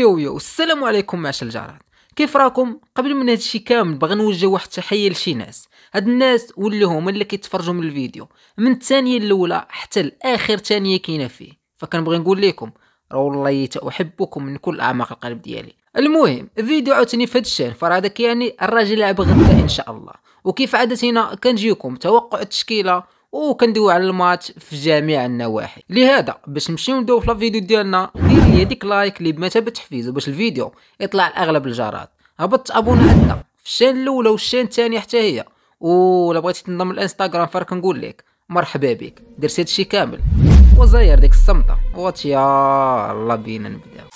يو يو السلام عليكم معاش الجارات كيف راكم قبل من هادشي كامل بغي نوجه واحد التحيه لشي ناس هاد الناس واللي هما اللي كيتفرجوا من الفيديو من الثانيه الاولى حتى لاخر ثانيه كاينه فيه فكنبغي نقول لكم راه والله احبكم من كل اعماق القلب ديالي المهم الفيديو عاوتاني في هاد الشان فراه داك يعني الراجل لعب غدا ان شاء الله وكيف عادتنا كنجيكم توقع التشكيله وكندويو على الماتش في جميع النواحي لهذا باش نمشيو نبداو في الفيديو ديالنا دير لي هذيك لايك اللي بمثابه تحفيز باش الفيديو يطلع لاغلب الجارات هبط ابونا عندنا في الشان الاولى والشين الثاني حتى هي ولا بغيتي تنضم للانستغرام فرك نقول لك مرحبا بك درت هادشي كامل وزير ديك الصمته يا الله بينا نبداو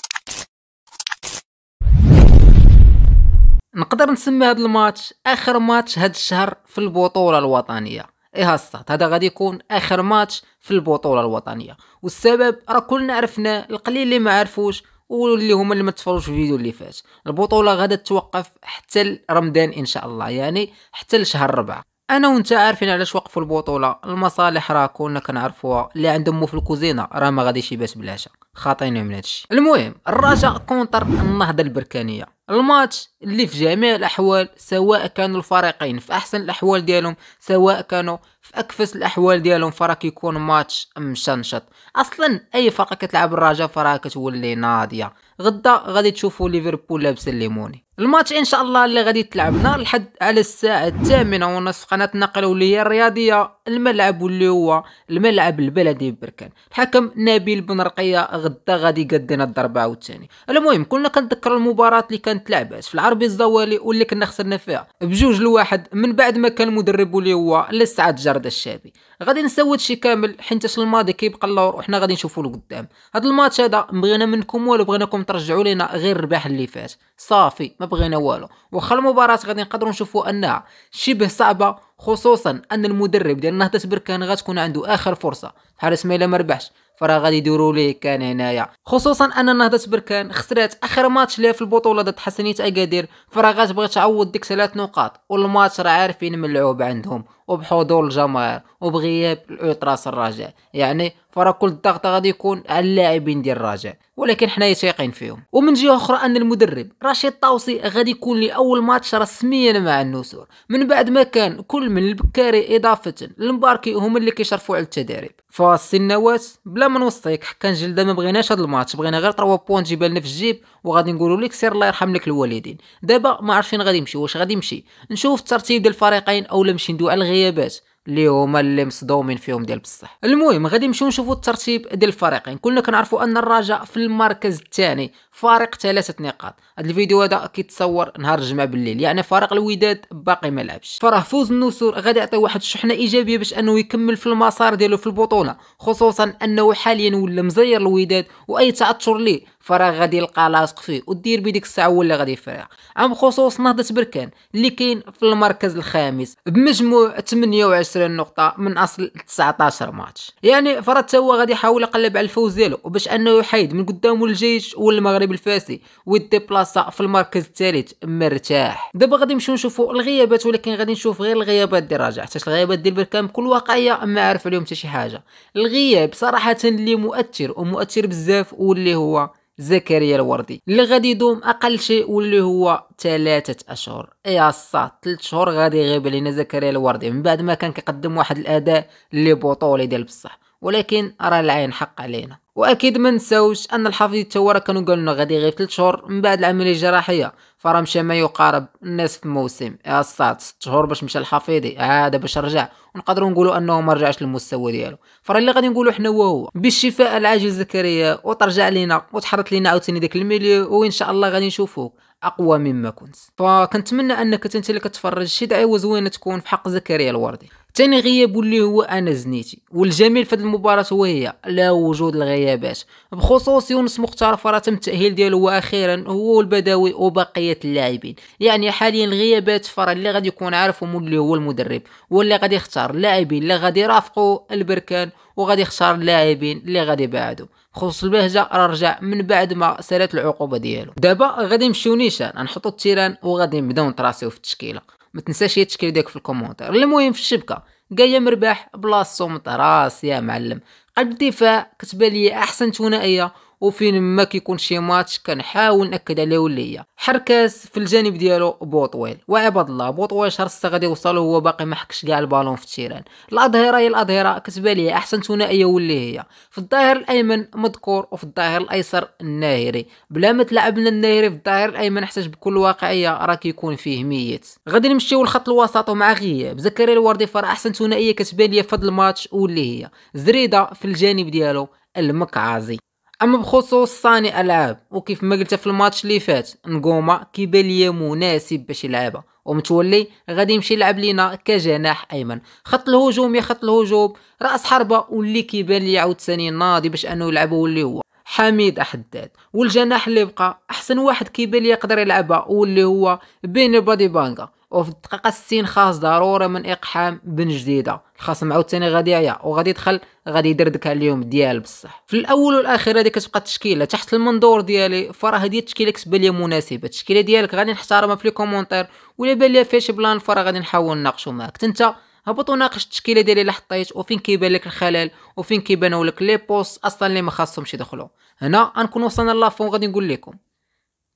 نقدر نسمي هاد الماتش اخر ماتش هاد الشهر في البطوله الوطنيه يهسط هذا غادي يكون اخر ماتش في البطوله الوطنيه والسبب راه كلنا عرفناه القليل اللي ما عرفوش واللي هما اللي ما تفرجوش في الفيديو اللي فات البطوله غادا توقف حتى رمضان ان شاء الله يعني حتى لشهر ربعة انا وانت عارفين علاش وقفوا البطوله المصالح راه كنا كنعرفوها اللي عندهم في الكوزينه راه ما غاديش يبات بلاشا خاطينهم من هادشي المهم الرجاء كونتر النهضه البركانيه الماتش اللي في جميع الاحوال سواء كانوا الفريقين في احسن الاحوال ديالهم سواء كانوا في اكفس الاحوال ديالهم فراك يكون ماتش مشنشط اصلا اي فرقه كتلعب الرجاء فراها كتولي ناضيه غدا غادي تشوفوا ليفربول لابس الليموني الماتش ان شاء الله اللي غادي تلعبنا لحد على الساعه الثامنة قناة قناتنا القرويه الرياضيه الملعب واللي هو الملعب البلدي بركان الحكم نبيل بن رقيه غدا غادي يقدنا الضربه عاوتاني المهم كنا كنتذكر المباراه اللي كانت لعبات في العربي الزوالي واللي كنا خسرنا فيها بجوج لواحد من بعد ما كان المدرب اللي هو لسعد جرد الشابي غادي نسود شي كامل حيت الماضي كيبقى اللور وحنا غادي نشوفو لقدام هذا الماتش هذا بغينا منكم والو بغيناكم ترجعوا لينا غير الرباح اللي فات صافي ما بغينا والو واخا المباراه غادي نقدروا نشوفوا انها شبه صعبه خصوصا ان المدرب ديال نهضه بركان غتكون عنده اخر فرصه بحال الا ما ربحش فراه غادي يديروا ليه كان هنايا خصوصا ان نهضه بركان خسرات اخر ماتش ليها في البطوله ضد حسنيه اكادير فراه غتبغي تعوض ديك ثلاث نقاط والماتش راه عارفين ملعوب عندهم وبحضور الجماهير وبغياب الأوتراس الرجاء يعني فرا كل الضغط غادي يكون على اللاعبين ديال الرجاء ولكن حنايا شايقين فيهم ومن جهه اخرى ان المدرب رشيد طوسي غادي يكون لاول ماتش رسميا مع النسور من بعد ما كان كل من البكاري اضافه المباركي هما اللي كيشرفوا على التدريب فالسنوات بلا ما نوصيك حكا جلده ما بغيناش هذا الماتش بغينا غير 3 بوان تجيب لنا في الجيب وغادي نقولوا لك سير الله يرحم لك الوالدين دابا ما عارفين غادي يمشي واش غادي يمشي نشوف الترتيب ديال الفريقين او نمشي ندوي على الغيابات اللي هما اللي مصدومين فيهم ديال بصح المهم غادي نمشيو نشوفوا الترتيب ديال الفريقين كلنا كنعرفوا ان الرجاء في المركز الثاني فارق ثلاثه نقاط هذا الفيديو هذا كيتصور نهار الجمعه بالليل يعني فريق الوداد باقي ما لعبش فراه فوز النسور غادي يعطي واحد الشحنه ايجابيه باش انه يكمل في المسار ديالو في البطوله خصوصا انه حاليا ولا مزير الوداد واي تعثر ليه فراه غادي يلقى لاصق فيه ودير بيديك الساعه هو اللي غادي يفرغ عم خصوص نهضه بركان اللي كاين في المركز الخامس بمجموع 28 نقطه من اصل 19 ماتش يعني فرات هو غادي يحاول يقلب على الفوز ديالو باش انه يحيد من قدامه الجيش والمغرب الفاسي ويدي بلاصه في المركز الثالث مرتاح دابا غادي نمشيو نشوفوا الغيابات ولكن غادي نشوف غير الغيابات ديال الرجاء حيت الغيابات ديال بركان بكل واقعيه ما عارف عليهم حتى شي حاجه الغياب صراحه اللي مؤثر ومؤثر بزاف واللي هو زكريا الوردي اللي غادي يدوم اقل شيء واللي هو ثلاثة اشهر إيه يا صاح ثلاث شهور غادي يغيب علينا زكريا الوردي من بعد ما كان كيقدم واحد الاداء اللي بطولي ديال بصح ولكن راه العين حق علينا واكيد ما نساوش ان الحفيظ التوارى كانوا قالوا لنا غادي غير 3 شهور من بعد العمليه الجراحيه فراه مشى ما يقارب نصف موسم يا الصاد 6 شهور باش مشى الحفيظي عاد آه، باش رجع ونقدروا نقولوا انه ما رجعش للمستوى ديالو فراه اللي غادي نقولوا حنا هو بالشفاء العاجل زكريا وترجع لينا وتحرط لينا عاوتاني داك الميليو وان شاء الله غادي نشوفوك اقوى مما كنت فكنتمنى انك انت اللي كتفرج شي دعوه زوينه تكون في حق زكريا الوردي ثاني غياب اللي هو انا زنيتي والجميل في المباراه هو هي لا وجود الغيابات بخصوص يونس مختار فرا تم التاهيل ديالو واخيرا هو البداوي وبقيه اللاعبين يعني حاليا الغيابات فرا اللي غادي يكون عارفهم اللي هو المدرب واللي غادي يختار اللاعبين اللي غادي يرافقوا البركان وغادي يختار اللاعبين اللي غادي يبعدوا خصوص البهجه رجع من بعد ما سالت العقوبه ديالو دابا غادي نمشيو نيشان نحطو التيران وغادي نبداو نتراسيو في التشكيله ما تنساش يتشكل ديالك في الكومنتر المهم في الشبكه قايه مرباح بلاصتو متراس يا معلم قلب الدفاع كتبان لي احسن ثنائيه وفين ما كيكون شي ماتش كنحاول ناكد عليه وليا هي حركاس في الجانب ديالو بوطويل وعباد الله بوطويل شهر 6 غادي يوصل وهو باقي ما حكش كاع البالون في التيران الاظهره هي الاظهره كتبان لي احسن ثنائيه واللي هي في الظاهر الايمن مذكور وفي الظاهر الايسر الناهري بلا ما تلعبنا الناهري في الظاهر الايمن حتى بكل واقعيه راه كيكون فيه ميت غادي نمشيو للخط الوسط ومع غياب زكريا الوردي فرا احسن ثنائيه كتبان لي في هذا الماتش واللي هي زريده في الجانب ديالو المكعازي اما بخصوص صانع العاب وكيف ما قلت في الماتش اللي فات نقوما كيبان ليا مناسب باش يلعبها ومتولي غادي يمشي يلعب لينا كجناح ايمن خط الهجوم يا خط الهجوم راس حربه واللي كيبان لي عاوتاني ناضي باش انه يلعبه واللي هو حميد حداد والجناح اللي بقى احسن واحد كيبان لي يقدر يلعبها واللي هو بين بادي بانغا وفي الدقيقه 60 خاص ضروره من اقحام بن جديده الخصم عاوتاني غادي يعيا وغادي يدخل غادي يدير على اليوم ديال بصح في الاول والاخير هذه كتبقى التشكيله تحت المنظور ديالي فراه هذه التشكيله كتبان لي مناسبه التشكيله ديالك غادي نحترمها في لي كومونتير ولا بان لي فيها شي بلان فراه غادي نحاول نناقشو معاك انت هبط وناقش التشكيله ديالي اللي حطيت وفين كيبان لك الخلل وفين كيبانوا لك لي بوست اصلا اللي ما خاصهمش يدخلوا هنا غنكون وصلنا لافون غادي نقول لكم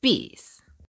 بيس